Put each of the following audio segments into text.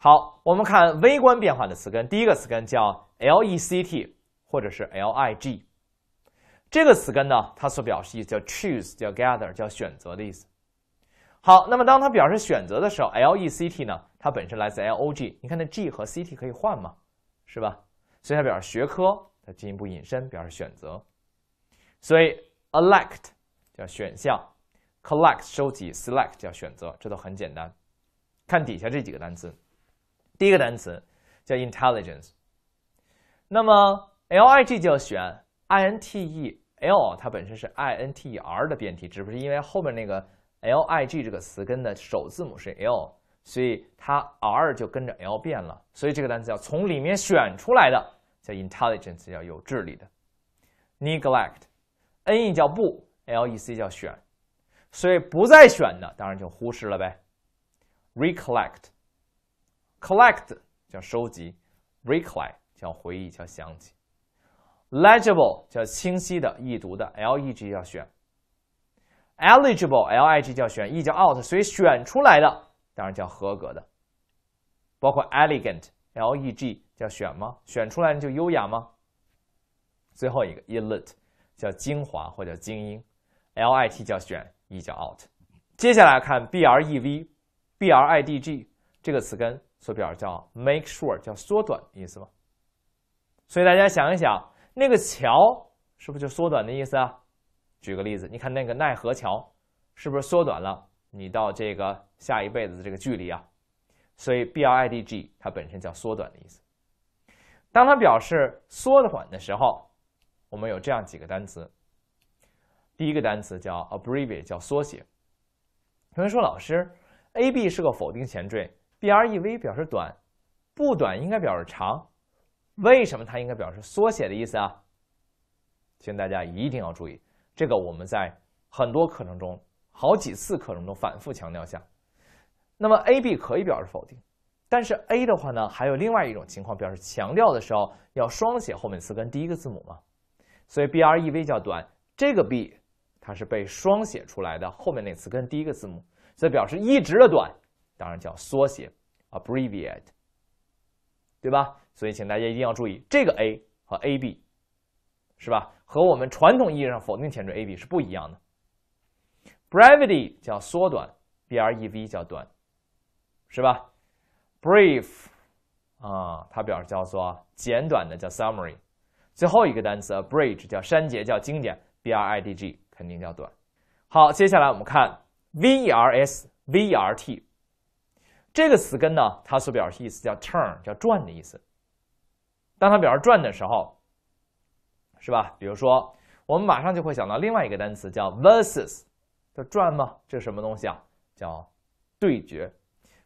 好，我们看微观变化的词根。第一个词根叫 L E C T 或者是 L I G，这个词根呢，它所表示意思叫 choose，叫 gather，叫选择的意思。好，那么当它表示选择的时候，L E C T 呢，它本身来自 L O G，你看那 G 和 C T 可以换嘛，是吧？所以它表示学科，它进一步引申表示选择。所以 elect 叫选项，collect 收集，select 叫选择，这都很简单。看底下这几个单词。第一个单词叫 intelligence，那么 l i g 就要选 i n t e l，它本身是 i n t e r 的变体，只不过因为后面那个 l i g 这个词根的首字母是 l，所以它 r 就跟着 l 变了，所以这个单词要从里面选出来的，叫 intelligence，叫有智力的。neglect，n e 叫不，l e c 叫选，所以不再选的当然就忽视了呗。recollect。Collect 叫收集，Recall 叫回忆，叫想起；Legible 叫清晰的、易读的，L-E-G 要选；Eligible L-I-G 叫选，E 叫 out，所以选出来的当然叫合格的。包括 Elegant L-E-G 叫选吗？选出来就优雅吗？最后一个 Elite 叫精华或叫精英，L-I-T 叫选，E 叫 out。接下来看 B-R-E-V B-R-I-D-G 这个词根。所表示叫 make sure，叫缩短的意思吗？所以大家想一想，那个桥是不是就缩短的意思啊？举个例子，你看那个奈何桥，是不是缩短了你到这个下一辈子的这个距离啊？所以 bridg 它本身叫缩短的意思。当它表示缩短的时候，我们有这样几个单词。第一个单词叫 abbreviate，叫缩写。同学说老师，ab 是个否定前缀。B R E V 表示短，不短应该表示长，为什么它应该表示缩写的意思啊？请大家一定要注意，这个我们在很多课程中，好几次课程中反复强调下。那么 A B 可以表示否定，但是 A 的话呢，还有另外一种情况，表示强调的时候要双写后面词根第一个字母嘛。所以 B R E V 叫短，这个 B 它是被双写出来的，后面那词根第一个字母，所以表示一直的短。当然叫缩写，abbreviate，对吧？所以请大家一定要注意这个 a 和 ab，是吧？和我们传统意义上否定前缀 ab 是不一样的。Brevity 叫缩短，b-r-e-v 叫短，是吧？Brief 啊，它表示叫做简短的，叫 summary。最后一个单词，bridge a 叫删节，叫精简，b-r-i-d-g 肯定叫短。好，接下来我们看 v-e-r-s-v-e-r-t。这个词根呢，它所表示意思叫 turn，叫转的意思。当它表示转的时候，是吧？比如说，我们马上就会想到另外一个单词叫 versus，叫转吗？这是什么东西啊？叫对决。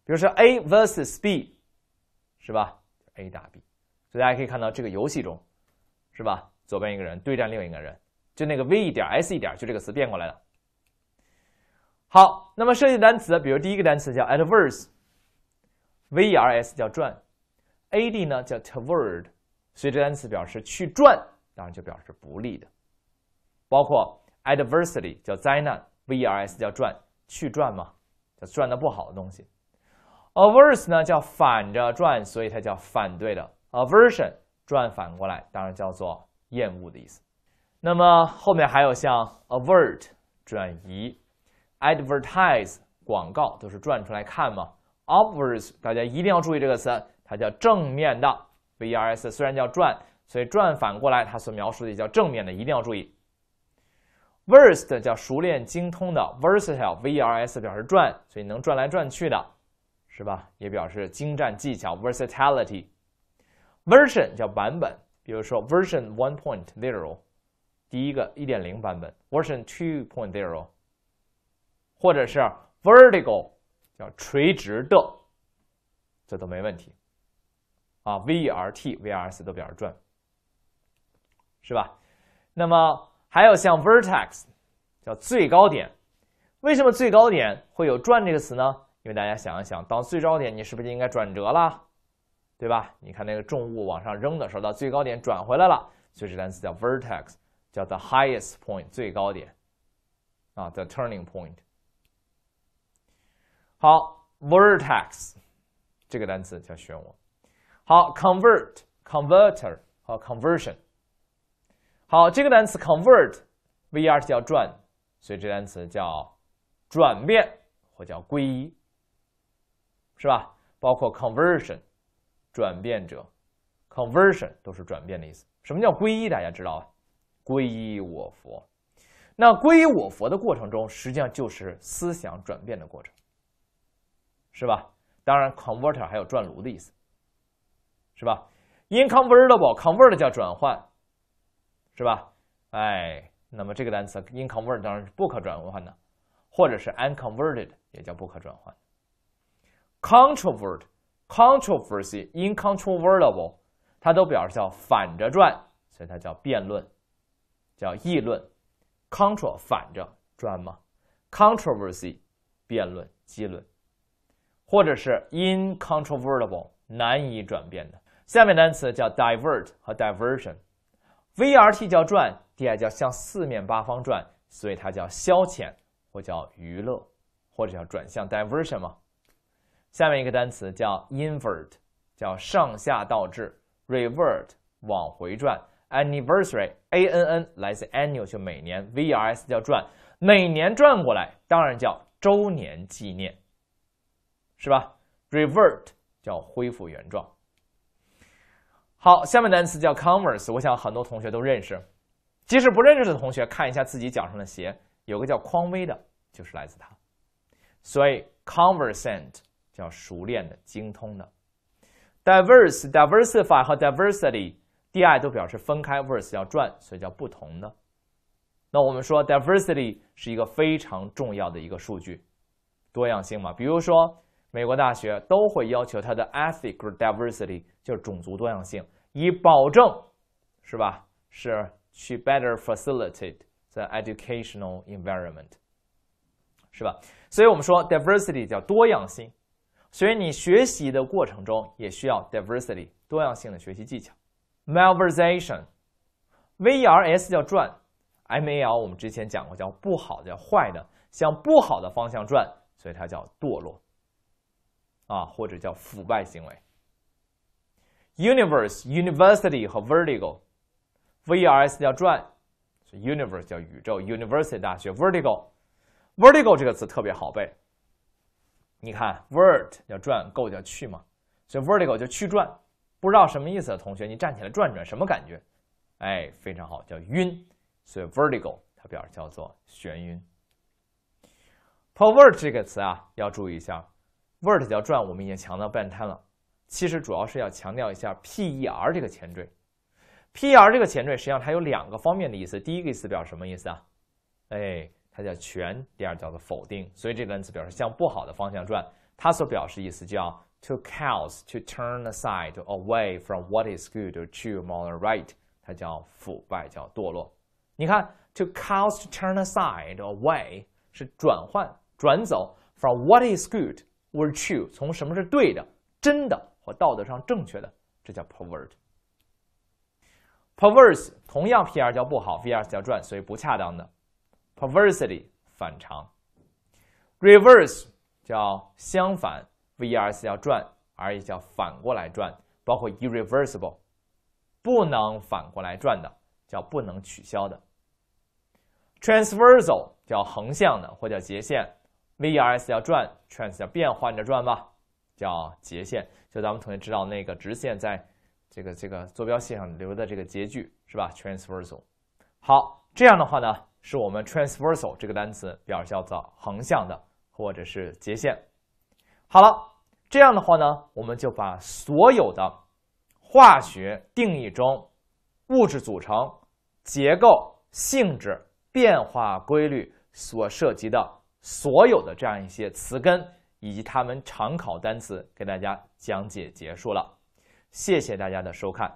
比如说 A versus B，是吧？A 打 B。所以大家可以看到这个游戏中，是吧？左边一个人对战另外一个人，就那个 v 一点 s 一点，就这个词变过来的。好，那么设计单词，比如第一个单词叫 adverse。vrs 叫转，ad 呢叫 toward，所以这单词表示去转，当然就表示不利的。包括 adversity 叫灾难，vrs 叫转，去转嘛，叫转的不好的东西。averse 呢叫反着转，所以它叫反对的。aversion 转反过来，当然叫做厌恶的意思。那么后面还有像 avert 转移，advertise 广告，都是转出来看吗？Upwards，大家一定要注意这个词，它叫正面的。Vers，虽然叫转，所以转反过来，它所描述的也叫正面的，一定要注意。Versed 叫熟练精通的。Versatile，v-r-s E 表示转，所以能转来转去的，是吧？也表示精湛技巧。Versatility。Version 叫版本，比如说 Version One Point Zero，第一个一点零版本。Version Two Point Zero，或者是 Vertical。叫垂直的，这都没问题，啊，v e r t v r s 都表示转，是吧？那么还有像 vertex 叫最高点，为什么最高点会有“转”这个词呢？因为大家想一想，到最高点你是不是就应该转折了，对吧？你看那个重物往上扔的时候，到最高点转回来了，所以这单词叫 vertex，叫 the highest point 最高点，啊，the turning point。好，vertex 这个单词叫漩涡。好，convert、converter 和 conversion。好，这个单词 convert，v-r 是叫转，所以这单词叫转变或叫归一，是吧？包括 conversion，转变者，conversion 都是转变的意思。什么叫归一？大家知道吧？归一我佛。那归一我佛的过程中，实际上就是思想转变的过程。是吧？当然，converter 还有转炉的意思，是吧？Inconvertible，convert 叫转换，是吧？哎，那么这个单词 inconvert 当然是不可转换的，或者是 unconverted 也叫不可转换。c o n t r o v e r t c o n t r o v e r s y i n c o n t r o v e r t a b l e 它都表示叫反着转，所以它叫辩论，叫议论。Control 反着转嘛 c o n t r o v e r s y 辩论、结论。或者是 incontrovertible 难以转变的。下面单词叫 divert 和 diversion，v r t 叫转，d I 叫向四面八方转，所以它叫消遣或叫娱乐或者叫转向 diversion 吗？下面一个单词叫 invert，叫上下倒置，revert 往回转，anniversary a n n 来自 annual 就每年，v r s 叫转，每年转过来，当然叫周年纪念。是吧？Revert 叫恢复原状。好，下面单词叫 Converse，我想很多同学都认识。即使不认识的同学，看一下自己脚上的鞋，有个叫匡威的，就是来自它。所以 Conversant 叫熟练的、精通的。Diverse、Diversify 和 Diversity，di 都表示分开，verse 要转，所以叫不同的。那我们说 Diversity 是一个非常重要的一个数据，多样性嘛。比如说。美国大学都会要求它的 e t h i c diversity 就是种族多样性，以保证是吧？是去 better facilitate the educational environment，是吧？所以我们说 diversity 叫多样性，所以你学习的过程中也需要 diversity 多样性的学习技巧。malversation，V-E-R-S 叫转，M-A-L 我们之前讲过叫不好的、坏的，向不好的方向转，所以它叫堕落。啊，或者叫腐败行为。universe、university 和 vertical，v-r-s 要转，以 universe 叫宇宙，university 大学，vertical，vertical 这个词特别好背。你看 vert 要转，g o 叫去嘛，所以 vertical 就去转。不知道什么意思的同学，你站起来转转，什么感觉？哎，非常好，叫晕。所以 vertical 它表示叫做眩晕。pervert 这个词啊，要注意一下。vert 叫转，我们已经强调半瘫了。其实主要是要强调一下 per 这个前缀。per 这个前缀实际上它有两个方面的意思。第一个意思表示什么意思啊？哎，它叫全。第二叫做否定。所以这个单词表示向不好的方向转。它所表示意思叫 to cause to turn aside away from what is good to more t h right。它叫腐败，叫堕落。你看，to cause to turn aside away 是转换、转走。from what is good。were true 从什么是对的、真的或道德上正确的，这叫 p e r v e r t pervers e 同样 p r 叫不好，v s 叫转，所以不恰当的。perversity 反常。reverse 叫相反，v r s 叫转，而叫反过来转，包括 irreversible 不能反过来转的，叫不能取消的。transversal 叫横向的或叫截线。v r s 要转，trans 要变换着转吧，叫截线。就咱们同学知道那个直线在这个这个坐标系上留的这个截距是吧？transversal。好，这样的话呢，是我们 transversal 这个单词表示叫做横向的或者是截线。好了，这样的话呢，我们就把所有的化学定义中物质组成、结构、性质、变化规律所涉及的。所有的这样一些词根以及他们常考单词给大家讲解结束了，谢谢大家的收看。